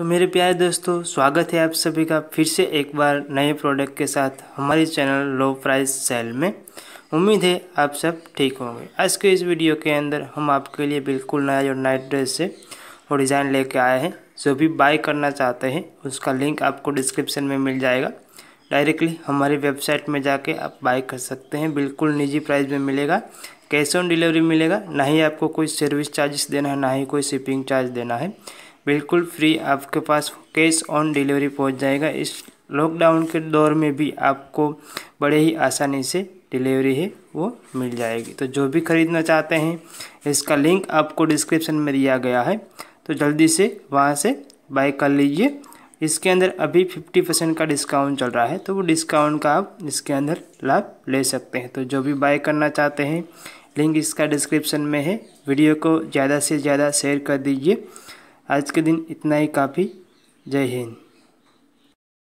तो मेरे प्यारे दोस्तों स्वागत है आप सभी का फिर से एक बार नए प्रोडक्ट के साथ हमारे चैनल लो प्राइस सेल में उम्मीद है आप सब ठीक होंगे आज के इस वीडियो के अंदर हम आपके लिए बिल्कुल नया जो नाइट ड्रेस है वो डिज़ाइन लेके आए हैं जो भी बाय करना चाहते हैं उसका लिंक आपको डिस्क्रिप्शन में मिल जाएगा डायरेक्टली हमारी वेबसाइट में जाके आप बाय कर सकते हैं बिल्कुल निजी प्राइस में मिलेगा कैश ऑन डिलीवरी मिलेगा ना ही आपको कोई सर्विस चार्जेस देना है ना ही कोई शिपिंग चार्ज देना है बिल्कुल फ्री आपके पास कैश ऑन डिलीवरी पहुंच जाएगा इस लॉकडाउन के दौर में भी आपको बड़े ही आसानी से डिलीवरी है वो मिल जाएगी तो जो भी ख़रीदना चाहते हैं इसका लिंक आपको डिस्क्रिप्शन में दिया गया है तो जल्दी से वहाँ से बाय कर लीजिए इसके अंदर अभी फिफ्टी परसेंट का डिस्काउंट चल रहा है तो वो डिस्काउंट का आप इसके अंदर लाभ ले सकते हैं तो जो भी बाय करना चाहते हैं लिंक इसका डिस्क्रिप्शन में है वीडियो को ज़्यादा से ज़्यादा शेयर कर दीजिए आज के दिन इतना ही काफ़ी जय हिंद